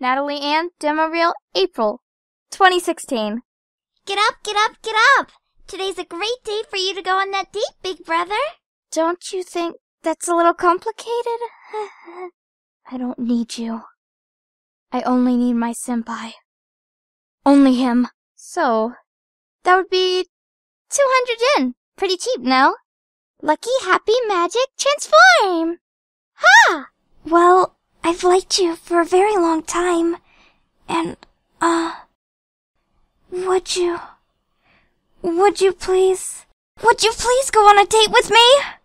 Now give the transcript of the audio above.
Natalie Ann Demo April 2016. Get up, get up, get up! Today's a great day for you to go on that date, big brother. Don't you think that's a little complicated? I don't need you. I only need my senpai. Only him. So, that would be 200 yen. Pretty cheap, no? Lucky Happy Magic Transform! Ha! Well, I've liked you for a very long time, and, uh, would you, would you please, would you please go on a date with me?